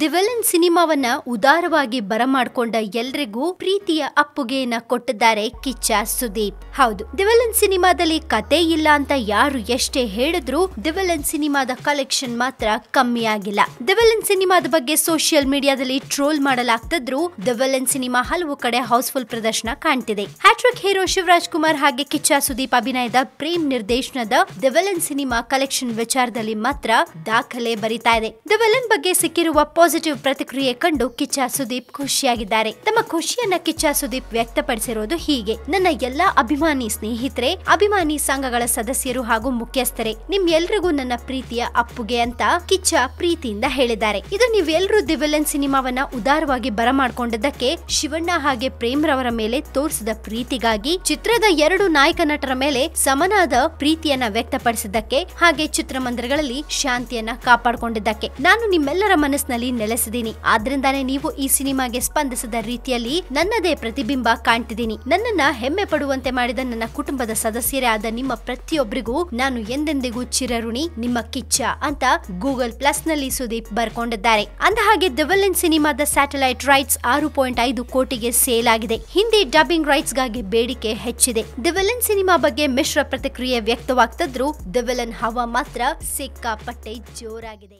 ದಿವೆಲನ್ ಸಿನಿಮಾವನ್ನ ಉದಾರವಾಗಿ ಬರಮಾಡ್ಕೊಂಡ ಎಲ್ರಿಗೂ ಪ್ರೀತಿಯ ಅಪ್ಪುಗೆಯನ್ನ ಕೊಟ್ಟಿದ್ದಾರೆ ಕಿಚ್ಚ ಸುದೀಪ್ ಹೌದು ದಿವೆಲನ್ ಸಿನಿಮಾದಲ್ಲಿ ಕತೆ ಇಲ್ಲ ಅಂತ ಯಾರು ಎಷ್ಟೇ ಹೇಳಿದ್ರು ದಿವೆಲನ್ ಸಿನಿಮಾದ ಕಲೆಕ್ಷನ್ ಮಾತ್ರ ಕಮ್ಮಿ ಆಗಿಲ್ಲ ದಿವೆಲನ್ ಸಿನಿಮಾದ ಬಗ್ಗೆ ಸೋಷಿಯಲ್ ಮೀಡಿಯಾದಲ್ಲಿ ಟ್ರೋಲ್ ಮಾಡಲಾಗ್ತಿದ್ರು ದಿವೆಲನ್ ಸಿನಿಮಾ ಹಲವು ಕಡೆ ಹೌಸ್ಫುಲ್ ಪ್ರದರ್ಶನ ಕಾಣ್ತಿದೆ ಹ್ಯಾಟ್ರಿಕ್ ಹೀರೋ ಶಿವರಾಜ್ ಕುಮಾರ್ ಹಾಗೆ ಕಿಚ್ಚ ಸುದೀಪ್ ಅಭಿನಯದ ಪ್ರೇಮ್ ನಿರ್ದೇಶನದ ದಿವೆಲನ್ ಸಿನಿಮಾ ಕಲೆಕ್ಷನ್ ವಿಚಾರದಲ್ಲಿ ಮಾತ್ರ ದಾಖಲೆ ಬರಿತಾ ಇದೆ ದಿವೆಲನ್ ಬಗ್ಗೆ ಸಿಕ್ಕಿರುವ ಪಾಸಿಟಿವ್ ಪ್ರತಿಕ್ರಿಯೆ ಕಂಡು ಕಿಚ್ಚ ಸುದೀಪ್ ಖುಷಿಯಾಗಿದ್ದಾರೆ ತಮ್ಮ ಖುಷಿಯನ್ನ ಕಿಚ್ಚ ಸುದೀಪ್ ವ್ಯಕ್ತಪಡಿಸಿರುವುದು ಹೀಗೆ ನನ್ನ ಎಲ್ಲಾ ಅಭಿಮಾನಿ ಸ್ನೇಹಿತರೆ ಅಭಿಮಾನಿ ಸಂಘಗಳ ಸದಸ್ಯರು ಹಾಗೂ ಮುಖ್ಯಸ್ಥರೇ ನಿಮ್ ಎಲ್ರಿಗೂ ನನ್ನ ಪ್ರೀತಿಯ ಅಪ್ಪುಗೆ ಅಂತ ಕಿಚ್ಚ ಪ್ರೀತಿಯಿಂದ ಹೇಳಿದ್ದಾರೆ ಇದು ನೀವೆಲ್ಲರೂ ದಿ ಸಿನಿಮಾವನ್ನ ಉದಾರವಾಗಿ ಬರಮಾಡ್ಕೊಂಡಿದ್ದಕ್ಕೆ ಶಿವಣ್ಣ ಹಾಗೆ ಪ್ರೇಮ್ ರವರ ಮೇಲೆ ತೋರಿಸಿದ ಪ್ರೀತಿಗಾಗಿ ಚಿತ್ರದ ಎರಡು ನಾಯಕ ನಟರ ಮೇಲೆ ಸಮನಾದ ಪ್ರೀತಿಯನ್ನ ವ್ಯಕ್ತಪಡಿಸಿದ್ದಕ್ಕೆ ಹಾಗೆ ಚಿತ್ರಮಂದಿರಗಳಲ್ಲಿ ಶಾಂತಿಯನ್ನ ಕಾಪಾಡಿಕೊಂಡಿದ್ದಕ್ಕೆ ನಾನು ನಿಮ್ಮೆಲ್ಲರ ಮನಸ್ಸಿನಲ್ಲಿ ನೆಲೆಸಿದೀನಿ ಆದ್ರಿಂದಾನೇ ನೀವು ಈ ಸಿನಿಮಾಗೆ ಸ್ಪಂದಿಸಿದ ರೀತಿಯಲ್ಲಿ ನನ್ನದೇ ಪ್ರತಿಬಿಂಬ ಕಾಣ್ತಿದ್ದೀನಿ ನನ್ನನ್ನ ಹೆಮ್ಮೆ ಪಡುವಂತೆ ಮಾಡಿದ ನನ್ನ ಕುಟುಂಬದ ಸದಸ್ಯರೇ ಆದ ನಿಮ್ಮ ಪ್ರತಿಯೊಬ್ಬರಿಗೂ ನಾನು ಎಂದೆಂದಿಗೂ ಚಿರಋಣಿ ನಿಮ್ಮ ಕಿಚ್ಚ ಅಂತ ಗೂಗಲ್ ಪ್ಲಸ್ ನಲ್ಲಿ ಸುದೀಪ್ ಬರ್ಕೊಂಡಿದ್ದಾರೆ ಅಂದ ಹಾಗೆ ದಿವಲಿನ್ ಸಿನಿಮಾದ ಸ್ಯಾಟಲೈಟ್ ರೈಟ್ಸ್ ಆರು ಪಾಯಿಂಟ್ ಐದು ಕೋಟಿಗೆ ಸೇಲ್ ಆಗಿದೆ ಹಿಂದಿ ಡಬ್ಬಿಂಗ್ ರೈಟ್ಸ್ ಗಾಗಿ ಬೇಡಿಕೆ ಹೆಚ್ಚಿದೆ ದಿವೆಲನ್ ಸಿನಿಮಾ ಬಗ್ಗೆ ಮಿಶ್ರ ಪ್ರತಿಕ್ರಿಯೆ ವ್ಯಕ್ತವಾಗ್ತಿದ್ರು ದಿವೆಲನ್ ಹವಾ ಮಾತ್ರ ಸಿಕ್ಕಾಪಟ್ಟೆ ಜೋರಾಗಿದೆ